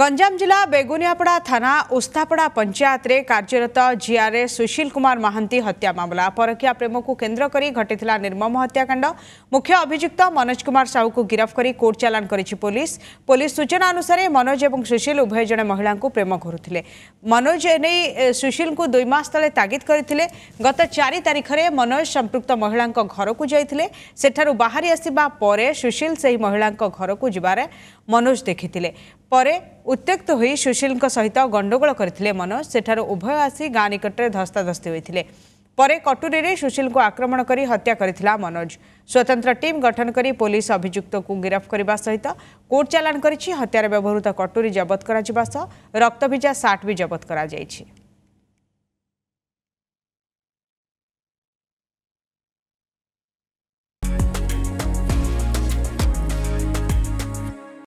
ଗଞ୍ଜାମ ଜିଲ୍ଲା ବେଗୁନିଆପଡ଼ା ଥାନା ଓସ୍ତାପଡ଼ା ପଞ୍ଚାୟତରେ କାର୍ଯ୍ୟରତ ଜିଆର୍ଏ ସୁଶୀଲ କୁମାର ମହାନ୍ତି ହତ୍ୟା ମାମଲା ପରକୀୟା ପ୍ରେମକୁ କେନ୍ଦ୍ର କରି ଘଟିଥିଲା ନିର୍ମମ ହତ୍ୟାକାଣ୍ଡ ମୁଖ୍ୟ ଅଭିଯୁକ୍ତ ମନୋଜ କୁମାର ସାହୁକୁ ଗିରଫ କରି କୋର୍ଟ ଚାଲାଣ କରିଛି ପୋଲିସ ପୋଲିସ ସୂଚନା ଅନୁସାରେ ମନୋଜ ଏବଂ ସୁଶୀଲ ଉଭୟ ଜଣେ ମହିଳାଙ୍କୁ ପ୍ରେମ କରୁଥିଲେ ମନୋଜ ଏନେଇ ସୁଶୀଲଙ୍କୁ ଦୁଇ ମାସ ତଳେ ତାଗିଦ କରିଥିଲେ ଗତ ଚାରି ତାରିଖରେ ମନୋଜ ସମ୍ପୃକ୍ତ ମହିଳାଙ୍କ ଘରକୁ ଯାଇଥିଲେ ସେଠାରୁ ବାହାରି ଆସିବା ପରେ ସୁଶୀଲ ସେହି ମହିଳାଙ୍କ ଘରକୁ ଯିବାରେ ମନୋଜ ଦେଖିଥିଲେ ପରେ ଉତ୍ତ୍ୟକ୍ତ ହୋଇ ସୁଶୀଲଙ୍କ ସହିତ ଗଣ୍ଡଗୋଳ କରିଥିଲେ ମନୋଜ ସେଠାରୁ ଉଭୟ ଆସି ଗାଁ ନିକଟରେ ଧସ୍ତାଧସ୍ତି ହୋଇଥିଲେ ପରେ କଟୁରୀରେ ସୁଶୀଲଙ୍କୁ ଆକ୍ରମଣ କରି ହତ୍ୟା କରିଥିଲା ମନୋଜ ସ୍ୱତନ୍ତ୍ର ଟିମ୍ ଗଠନ କରି ପୋଲିସ ଅଭିଯୁକ୍ତକୁ ଗିରଫ କରିବା ସହିତ କୋର୍ଟ ଚାଲାଣ କରିଛି ହତ୍ୟାରେ ବ୍ୟବହୃତ କଟୁରୀ ଜବତ କରାଯିବା ସହ ରକ୍ତଭିଜା ସାର୍ଟ ବି ଜବତ କରାଯାଇଛି